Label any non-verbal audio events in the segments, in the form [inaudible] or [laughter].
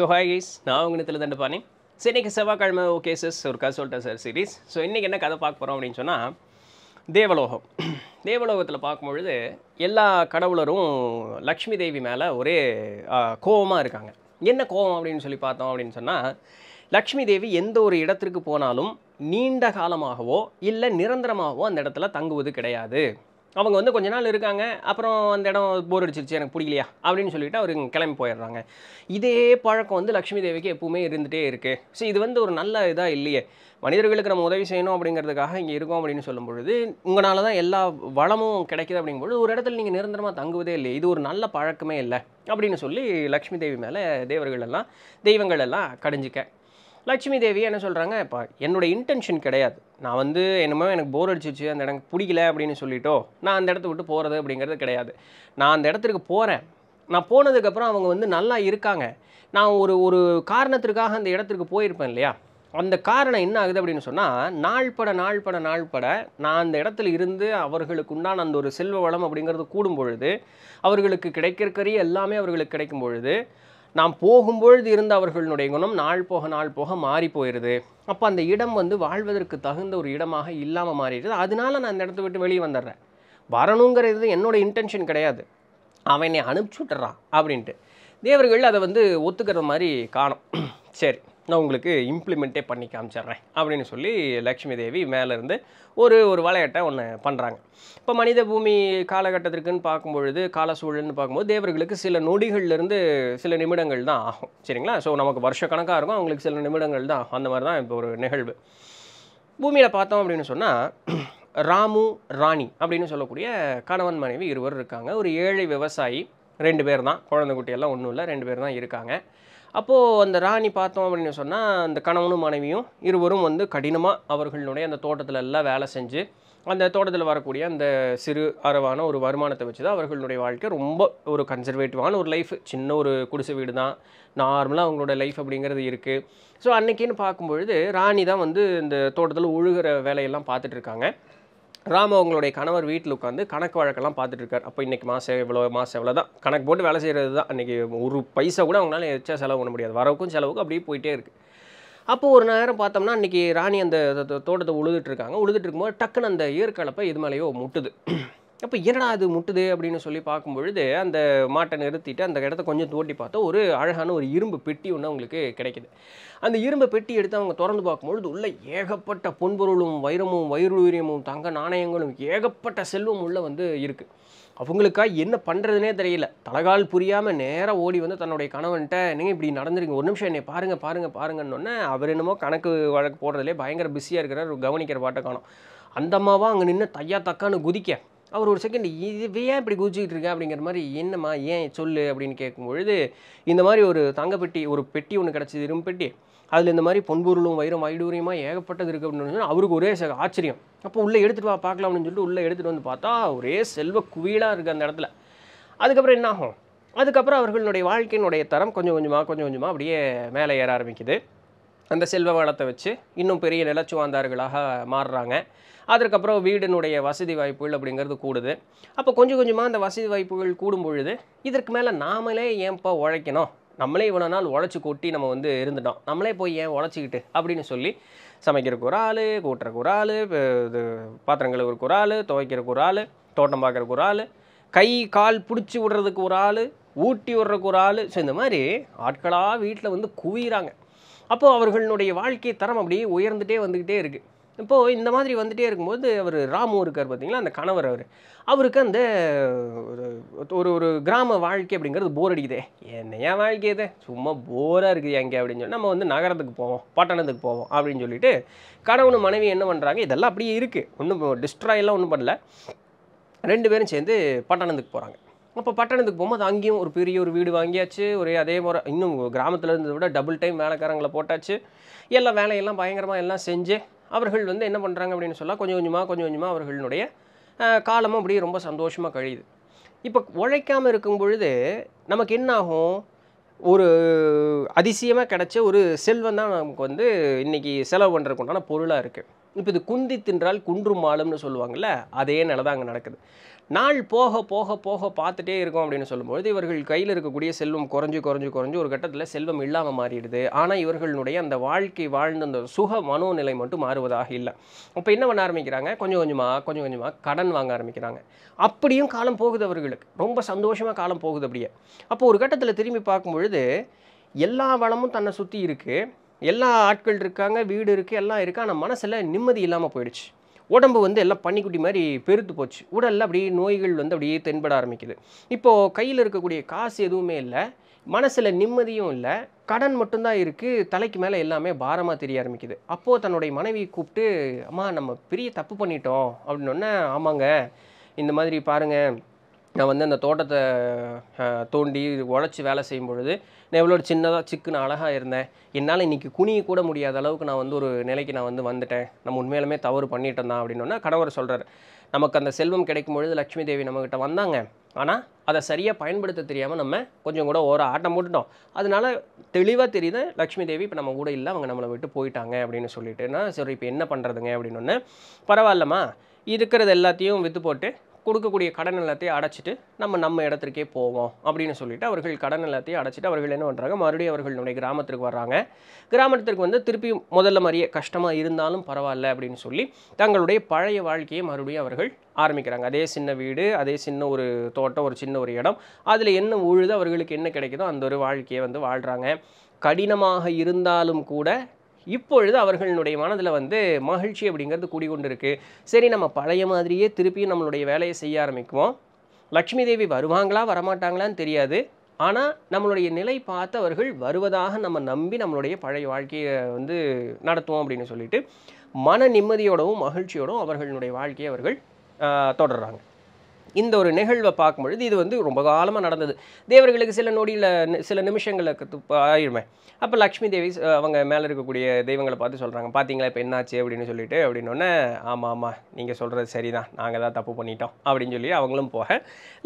so hi guys நான் உங்கள் நித்தில் தண்டு பானி ஸோ இன்றைக்கி செவ்வாய்க்கிழமை ஓகே சார் ஒருக்கா சொல்லிட்டேன் சார் சீரீஸ் ஸோ இன்றைக்கி என்ன கதை பார்க்க போகிறோம் அப்படின்னு சொன்னால் தேவலோகம் [clears throat] தேவலோகத்தில் பார்க்கும்பொழுது எல்லா கடவுளரும் லக்ஷ்மி தேவி மேலே ஒரே கோபமாக இருக்காங்க என்ன கோபம் அப்படின்னு சொல்லி பார்த்தோம் அப்படின்னு சொன்னால் லக்ஷ்மி தேவி எந்த ஒரு இடத்திற்கு போனாலும் நீண்ட காலமாகவோ இல்லை நிரந்தரமாகவோ அந்த இடத்துல தங்குவது கிடையாது அவங்க வந்து கொஞ்ச நாள் இருக்காங்க அப்புறம் அந்த இடம் போர் அடிச்சிருச்சு எனக்கு பிடிக்கலையா அப்படின்னு சொல்லிட்டு அவர் கிளம்பி போயிடுறாங்க இதே பழக்கம் வந்து லக்ஷ்மி தேவிக்கு எப்பவுமே இருந்துகிட்டே இருக்குது ஸோ இது வந்து ஒரு நல்ல இதாக இல்லையே மனிதர்களுக்கு நம்ம உதவி செய்யணும் அப்படிங்கிறதுக்காக இங்கே இருக்கோம் அப்படின்னு சொல்லும் பொழுது உங்களால் தான் எல்லா வளமும் கிடைக்குது அப்படிங்கும்போது ஒரு இடத்துல நீங்கள் நிரந்தரமாக தங்குவதே இல்லை இது ஒரு நல்ல பழக்கமே இல்லை அப்படின்னு சொல்லி லக்ஷ்மி தேவி மேலே தேவர்கள் எல்லாம் தெய்வங்கள் எல்லாம் கடைஞ்சிக்க லட்சுமி தேவி என்ன சொல்கிறாங்க இப்போ என்னோடய இன்டென்ஷன் கிடையாது நான் வந்து என்னமோ எனக்கு போர் அடிச்சிச்சு அந்த இடம் பிடிக்கல அப்படின்னு சொல்லிட்டோ நான் அந்த இடத்த விட்டு போகிறது அப்படிங்கிறது கிடையாது நான் அந்த இடத்துக்கு போகிறேன் நான் போனதுக்கப்புறம் அவங்க வந்து நல்லா இருக்காங்க நான் ஒரு ஒரு காரணத்திற்காக அந்த இடத்துக்கு போயிருப்பேன் இல்லையா அந்த காரணம் என்ன ஆகுது அப்படின்னு சொன்னால் நாள்பட நாள்பட நாள்பட நான் அந்த இடத்துல இருந்து அவர்களுக்கு உண்டான அந்த ஒரு செல்வ வளம் அப்படிங்கிறது கூடும் பொழுது அவர்களுக்கு கறி எல்லாமே அவர்களுக்கு கிடைக்கும் பொழுது நாம் போகும்பொழுது இருந்த அவர்களுடைய குணம் நாள் போக நாள் போக மாறி போயிடுது அப்போ அந்த இடம் வந்து வாழ்வதற்கு தகுந்த ஒரு இடமாக இல்லாமல் மாறிடுது அதனால நான் அந்த இடத்த விட்டு வெளியே வந்துடுறேன் வரணுங்கிறது என்னோடய இன்டென்ஷன் கிடையாது அவனை அனுப்பிச்சுட்டுறான் அப்படின்ட்டு தேவர்கள் அதை வந்து ஒத்துக்கிற மாதிரி காணும் சரி நான் உங்களுக்கு இம்ப்ளிமெண்ட்டே பண்ணி காமிச்சிட்றேன் அப்படின்னு சொல்லி லக்ஷ்மி தேவி மேலேருந்து ஒரு ஒரு வளையட்டை ஒன்று பண்ணுறாங்க இப்போ மனித பூமி காலகட்டத்திற்குன்னு பார்க்கும்பொழுது கால சூழல்னு பார்க்கும்போது தேவர்களுக்கு சில நொடிகள்லேருந்து சில நிமிடங்கள் தான் ஆகும் சரிங்களா ஸோ நமக்கு வருஷக்கணக்காக இருக்கும் அவங்களுக்கு சில நிமிடங்கள் தான் ஆகும் அந்த மாதிரி தான் இப்போ ஒரு நிகழ்வு பூமியில் பார்த்தோம் அப்படின்னு சொன்னால் ராமு ராணி அப்படின்னு சொல்லக்கூடிய கணவன் மனைவி இருவர் இருக்காங்க ஒரு ஏழை விவசாயி ரெண்டு பேர் தான் குழந்தை குட்டியெல்லாம் ஒன்றும் இல்லை ரெண்டு பேர் தான் இருக்காங்க அப்போது அந்த ராணி பார்த்தோம் அப்படின்னு சொன்னால் அந்த கணவனும் மனைவியும் இருவரும் வந்து கடினமாக அவர்களுடைய அந்த தோட்டத்தில் எல்லாம் வேலை செஞ்சு அந்த தோட்டத்தில் வரக்கூடிய அந்த சிறு அரவான ஒரு வருமானத்தை வச்சு தான் அவர்களுடைய வாழ்க்கை ரொம்ப ஒரு கன்சர்வேட்டிவான ஒரு லைஃப் சின்ன ஒரு குடிசை வீடு தான் நார்மலாக அவங்களோட லைஃப் அப்படிங்கிறது இருக்குது ஸோ அன்றைக்கின்னு பார்க்கும்பொழுது ராணி தான் வந்து இந்த தோட்டத்தில் ஒழுகிற வேலையெல்லாம் பார்த்துட்ருக்காங்க ராம அவங்களுடைய கணவர் வீட்டில் உட்காந்து கணக்கு வழக்கெல்லாம் பார்த்துட்டு இருக்கார் அப்போ இன்றைக்கி மாதம் எவ்வளோ மாதம் எவ்வளோ தான் கணக்கு போட்டு வேலை செய்கிறது தான் இன்றைக்கி ஒரு பைசா கூட அவங்களால எச்சா செலவு பண்ண முடியாது வரவுக்கும் செலவுக்கும் அப்படியே போயிட்டே இருக்குது அப்போது ஒரு நேரம் பார்த்தோம்னா இன்றைக்கி ராணி அந்த தோட்டத்தை உழுதுட்டு இருக்காங்க உழுதுட்டு இருக்கும்போது டக்குன்னு அந்த ஏற்களப்பை இது மேலேயோ முட்டுது அப்போ என்னடா அது முட்டுது அப்படின்னு சொல்லி பார்க்கும்பொழுது அந்த மாட்டை நிறுத்திட்டு அந்த இடத்த கொஞ்சம் தோட்டி பார்த்தா ஒரு அழகான ஒரு இரும்பு பெட்டி ஒன்று அவங்களுக்கு கிடைக்கிது அந்த இரும்பு பெட்டி எடுத்து அவங்க திறந்து பார்க்கும்பொழுது உள்ளே ஏகப்பட்ட பொன்பொருளும் வைரமும் வைரூரியமும் தங்க நாணயங்களும் ஏகப்பட்ட செல்வம் உள்ளே வந்து இருக்குது அவங்களுக்காக என்ன பண்ணுறதுனே தெரியல தலகால் புரியாமல் நேராக ஓடி வந்து தன்னுடைய கணவன்கிட்ட நீங்கள் இப்படி நடந்துருங்க ஒரு நிமிஷம் என்னை பாருங்கள் பாருங்கள் பாருங்கன்னொன்னே அவர் என்னமோ கணக்கு வழக்கு போடுறதுலே பயங்கர பிஸியாக இருக்கிறார் கவனிக்கிற பாட்டை காணும் அந்த அம்மாவாக அங்கே நின்று தையா தக்கான்னு குதிக்க அவர் ஒரு செகண்ட் இது ஏன் இப்படி குஜிக்கிட்டு இருக்கேன் அப்படிங்கிற மாதிரி என்னம்மா ஏன் சொல்லு அப்படின்னு கேட்கும்பொழுது இந்த மாதிரி ஒரு தங்கப்பெட்டி ஒரு பெட்டி ஒன்று கிடச்சிது இரும்பு பெட்டி அதில் இந்த மாதிரி பொன்பொருளும் வைரம் வைடூரியமாக ஏகப்பட்டது இருக்குது அப்படின்னு சொன்னால் அவருக்கு ஒரே ச ஆச்சரியம் அப்போ உள்ளே எடுத்துகிட்டு வா பார்க்கலாம் அப்படின்னு சொல்லிட்டு உள்ளே எடுத்துகிட்டு வந்து பார்த்தா ஒரே செல்வ குவியலாக இருக்குது அந்த இடத்துல அதுக்கப்புறம் என்ன ஆகும் அதுக்கப்புறம் அவர்களுடைய வாழ்க்கையினுடைய தரம் கொஞ்சம் கொஞ்சமாக கொஞ்சம் கொஞ்சமாக அப்படியே மேலே ஏற ஆரம்பிக்குது அந்த செல்வ வளத்தை வச்சு இன்னும் பெரிய நிலச்சுவாந்தார்களாக மாறுறாங்க அதற்கப்புறம் வீடினுடைய வசதி வாய்ப்புகள் அப்படிங்கிறது கூடுது அப்போ கொஞ்சம் கொஞ்சமாக அந்த வசதி வாய்ப்புகள் கூடும் பொழுது இதற்கு மேலே நாமளே ஏன்ப்பா உழைக்கணும் நம்மளே இவ்வளோ நாள் உழைச்சி கொட்டி நம்ம வந்து இருந்துட்டோம் நம்மளே போய் ஏன் உழைச்சிக்கிட்டு அப்படின்னு சொல்லி சமைக்கிறக்கு ஒரு ஆள் கூட்டுறக்கு ஒரு ஆள் இது பாத்திரம் கழுவுறக்கு ஒரு ஆள் துவைக்கிறக்கு ஒரு ஆள் தோட்டம் பார்க்குறக்கு ஒரு ஆள் கை கால் பிடிச்சி விடுறதுக்கு ஒரு ஆள் ஊட்டி விடுறதுக்கு ஒரு ஆள் ஸோ இந்த மாதிரி ஆட்களாக வீட்டில் வந்து குவிகிறாங்க அப்போது அவர்களுடைய வாழ்க்கை தரம் அப்படியே உயர்ந்துகிட்டே வந்துக்கிட்டே இருக்குது இப்போது இந்த மாதிரி வந்துகிட்டே இருக்கும்போது அவர் ராமு இருக்கார் பார்த்திங்களா அந்த கணவர் அவர் அவருக்கு அந்த ஒரு ஒரு கிராம வாழ்க்கை அப்படிங்கிறது போர் அடிக்குதே என்னையா வாழ்க்கை இது சும்மா போராக இருக்குது எங்கே அப்படின்னு சொல்லி நம்ம வந்து நகரத்துக்கு போவோம் பட்டணத்துக்கு போவோம் அப்படின்னு சொல்லிட்டு கணவனு மனைவி என்ன பண்ணுறாங்க இதெல்லாம் அப்படியே இருக்குது ஒன்றும் டிஸ்ட்ராயெல்லாம் ஒன்றும் பண்ணல ரெண்டு பேரும் சேர்ந்து பட்டணத்துக்கு போகிறாங்க அப்போ பட்டணத்துக்கு போகும்போது அங்கேயும் ஒரு பெரிய ஒரு வீடு வாங்கியாச்சு ஒரே அதே முறை இன்னும் கிராமத்தில் இருந்ததை விட டபுள் டைம் வேலைக்காரங்களை போட்டாச்சு எல்லா வேலையெல்லாம் பயங்கரமாக எல்லாம் செஞ்சு அவர்கள் வந்து என்ன பண்ணுறாங்க அப்படின்னு சொன்னால் கொஞ்சம் கொஞ்சமாக கொஞ்சம் கொஞ்சமாக அவர்களுடைய காலமும் அப்படியே ரொம்ப சந்தோஷமாக கழியுது இப்போ உழைக்காமல் இருக்கும் பொழுது நமக்கு என்ன ஆகும் ஒரு அதிசயமாக கிடச்ச ஒரு செல்வம் தான் நமக்கு வந்து இன்றைக்கி செலவு பண்ணுறதுக்கு உண்டான பொருளாக இருக்குது இப்போ இது குந்தி தின்றால் குன்றும் மாலும்னு சொல்லுவாங்கள்ல அதே நிலை தான் அங்கே நடக்குது நாள் போக போக போக பார்த்துட்டே இருக்கோம் அப்படின்னு சொல்லும்பொழுது இவர்கள் கையில் இருக்கக்கூடிய செல்வம் குறைஞ்சு குறைஞ்சு குறைஞ்சு ஒரு கட்டத்தில் செல்வம் இல்லாமல் மாறிடுது ஆனால் இவர்களுடைய அந்த வாழ்க்கை வாழ்ந்த அந்த சுக மனோநிலை மட்டும் மாறுவதாக இல்லை இப்போ என்ன பண்ண ஆரம்பிக்கிறாங்க கொஞ்சம் கொஞ்சமாக கொஞ்சம் கொஞ்சமாக கடன் வாங்க ஆரம்பிக்கிறாங்க அப்படியும் காலம் போகுது அவர்களுக்கு ரொம்ப சந்தோஷமாக காலம் போகுது அப்படியே அப்போ ஒரு கட்டத்தில் திரும்பி பார்க்கும் பொழுது எல்லா வளமும் தன்னை சுற்றி இருக்குது எல்லா ஆட்கள் இருக்காங்க வீடு இருக்குது எல்லாம் இருக்குது ஆனால் மனசில் நிம்மதி இல்லாமல் போயிடுச்சு உடம்பு வந்து எல்லாம் பண்ணிக்குட்டி மாதிரி பெருத்து போச்சு உடலில் அப்படியே நோய்கள் வந்து அப்படியே தென்பட ஆரம்பிக்குது இப்போது கையில் இருக்கக்கூடிய காசு எதுவுமே இல்லை மனசில் நிம்மதியும் இல்லை கடன் மட்டும்தான் இருக்குது தலைக்கு மேலே எல்லாமே பாரமாக தெரிய ஆரம்பிக்குது அப்போது தன்னுடைய மனைவி கூப்பிட்டு அம்மா நம்ம பெரிய தப்பு பண்ணிட்டோம் அப்படின்னொன்னே ஆமாங்க இந்த மாதிரி பாருங்கள் நான் வந்து அந்த தோட்டத்தை தோண்டி உழைச்சி வேலை செய்யும் பொழுது நான் எவ்வளோ சின்னதாக சிக்குன்னு அழகாக இருந்தேன் என்னால் இன்றைக்கி குனிய கூட முடியாத அளவுக்கு நான் வந்து ஒரு நிலைக்கு நான் வந்து வந்துட்டேன் நம்ம உண்மையிலுமே தவறு பண்ணிட்டோம் தான் கணவர் சொல்கிறார் நமக்கு அந்த செல்வம் கிடைக்கும் பொழுது லட்சுமி தேவி நம்மக்கிட்ட வந்தாங்க ஆனால் அதை சரியாக பயன்படுத்த தெரியாமல் நம்ம கொஞ்சம் கூட ஓர ஆட்டம் போட்டுட்டோம் அதனால் தெளிவாக தெரியுது லக்ஷ்மி தேவி இப்போ நம்ம கூட இல்லை அவங்க நம்மளை விட்டு போயிட்டாங்க அப்படின்னு சொல்லிட்டுனா சரி இப்போ என்ன பண்ணுறதுங்க அப்படின்னு ஒன்று பரவாயில்லம்மா இருக்கிறது எல்லாத்தையும் விற்று போட்டு கொடுக்கக்கூடிய கடன் எல்லாத்தையும் அடைச்சிட்டு நம்ம நம்ம இடத்திற்கே போவோம் அப்படின்னு சொல்லிட்டு அவர்கள் கடன் எல்லாத்தையும் அடைச்சிட்டு அவர்கள் என்ன பண்ணுறாங்க மறுபடியும் அவர்களுடைய கிராமத்திற்கு வர்றாங்க கிராமத்திற்கு வந்து திருப்பி முதல்ல மாதிரியே கஷ்டமாக இருந்தாலும் பரவாயில்ல அப்படின்னு சொல்லி தங்களுடைய பழைய வாழ்க்கையை மறுபடியும் அவர்கள் ஆரம்பிக்கிறாங்க அதே சின்ன வீடு அதே சின்ன ஒரு தோட்டம் ஒரு சின்ன ஒரு இடம் அதில் என்ன உழுது அவர்களுக்கு என்ன கிடைக்குதோ அந்த ஒரு வாழ்க்கையை வந்து வாழ்கிறாங்க கடினமாக இருந்தாலும் கூட இப்பொழுது அவர்களுடைய மனதில் வந்து மகிழ்ச்சி அப்படிங்கிறது கூடிக்கொண்டிருக்கு சரி நம்ம பழைய மாதிரியே திருப்பியும் நம்மளுடைய வேலையை செய்ய ஆரம்பிக்குவோம் லக்ஷ்மி தேவி வருவாங்களா வரமாட்டாங்களான்னு தெரியாது ஆனால் நம்மளுடைய நிலை பார்த்தவர்கள் வருவதாக நம்ம நம்பி நம்மளுடைய பழைய வாழ்க்கையை வந்து நடத்துவோம் அப்படின்னு சொல்லிட்டு மன நிம்மதியோடவும் மகிழ்ச்சியோடவும் அவர்களுடைய வாழ்க்கையை அவர்கள் தொடர்றாங்க இந்த ஒரு நிகழ்வை பார்க்கும் பொழுது இது வந்து ரொம்ப காலமாக நடந்தது தேவர்களுக்கு சில நொடியில் சில நிமிஷங்களுக்கு ஆயிருமே அப்போ லக்ஷ்மி தேவி அவங்க மேலே இருக்கக்கூடிய தெய்வங்களை பார்த்து சொல்கிறாங்க பார்த்தீங்களா இப்போ என்னாச்சு அப்படின்னு சொல்லிட்டு அப்படின்னோடனே ஆமாம் ஆமாம் நீங்கள் சொல்கிறது சரி தான் நாங்கள் தான் தப்பு பண்ணிட்டோம் அப்படின்னு சொல்லி அவங்களும் போக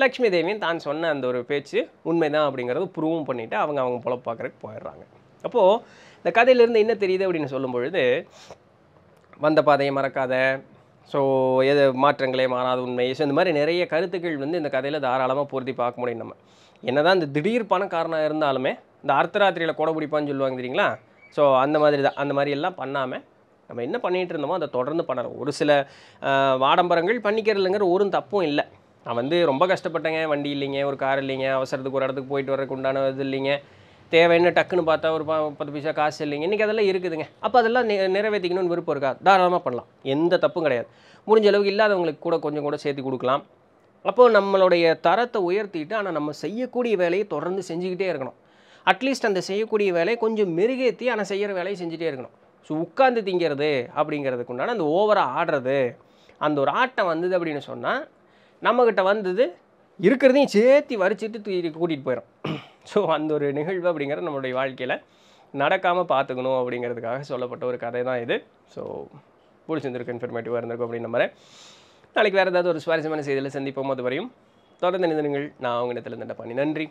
லக்ஷ்மி தேவியும் தான் சொன்ன அந்த ஒரு பேச்சு உண்மை தான் அப்படிங்கிறது ப்ரூவும் பண்ணிவிட்டு அவங்க அவங்க பார்க்குறதுக்கு போயிடுறாங்க அப்போது இந்த கதையிலேருந்து என்ன தெரியுது அப்படின்னு சொல்லும் பொழுது வந்த பாதையை மறக்காத ஸோ எது மாற்றங்களே மாறாத உண்மை ஸோ இந்த மாதிரி நிறைய கருத்துக்கள் வந்து இந்த கதையில் தாராளமாக பொருத்தி பார்க்க முடியும் நம்ம என்ன தான் இந்த திடீர் பணக்காரனாக இருந்தாலுமே இந்த அர்த்தராத்திரியில் கொடை பிடிப்பான்னு சொல்லுவாங்க தெரியுங்களா ஸோ அந்த மாதிரி தான் அந்த மாதிரி எல்லாம் பண்ணாமல் நம்ம என்ன பண்ணிகிட்டு இருந்தோமோ அதை தொடர்ந்து பண்ணலாம் ஒரு சில வாடம்பரங்கள் பண்ணிக்கிறதுலங்கிற ஒரு தப்பும் இல்லை நான் வந்து ரொம்ப கஷ்டப்பட்டேங்க வண்டி இல்லைங்க ஒரு கார் இல்லைங்க அவசரத்துக்கு ஒரு இடத்துக்கு போயிட்டு வரக்கு உண்டான இது இல்லைங்க தேவைன்னு டக்குன்னு பார்த்தா ஒரு பத்து பைசா காசு இல்லைங்க இன்றைக்கி அதெல்லாம் இருக்குதுங்க அப்போ அதெல்லாம் நிறைவேற்றிக்கணும்னு விருப்பம் இருக்கா தாராளமாக பண்ணலாம் எந்த தப்பும் கிடையாது முடிஞ்ச அளவுக்கு இல்லாதவங்களுக்கு கூட கொஞ்சம் கூட சேர்த்து கொடுக்கலாம் அப்போது நம்மளுடைய தரத்தை உயர்த்திட்டு ஆனால் நம்ம செய்யக்கூடிய வேலையை தொடர்ந்து செஞ்சுக்கிட்டே இருக்கணும் அட்லீஸ்ட் அந்த செய்யக்கூடிய வேலையை கொஞ்சம் மெருகேற்றி ஆனால் செய்கிற வேலையை செஞ்சுட்டே இருக்கணும் ஸோ உட்காந்து திங்கிறது அப்படிங்கிறதுக்கு உண்டான அந்த ஓவராக ஆடுறது அந்த ஒரு ஆட்டம் வந்தது அப்படின்னு சொன்னால் நம்மக்கிட்ட வந்தது இருக்கிறதையும் சேர்த்து வரிச்சிட்டு கூட்டிகிட்டு போயிடும் ஸோ அந்த ஒரு நிகழ்வு அப்படிங்கிறது நம்மளுடைய வாழ்க்கையில் நடக்காமல் பார்த்துக்கணும் அப்படிங்கிறதுக்காக சொல்லப்பட்ட ஒரு கதை தான் இது ஸோ பிடிச்சிருந்திருக்கு இன்ஃபர்மேட்டிவாக இருந்திருக்கும் அப்படின்னு நம்புகிறேன் நாளைக்கு வேறு ஏதாவது ஒரு சுவாரஸ்யமான செய்தியில் சந்திப்போம் அதுவரையும் வரையும் தொடர்ந்து நிதனங்கள் நான் அவங்க இடத்துல பண்ணி நன்றி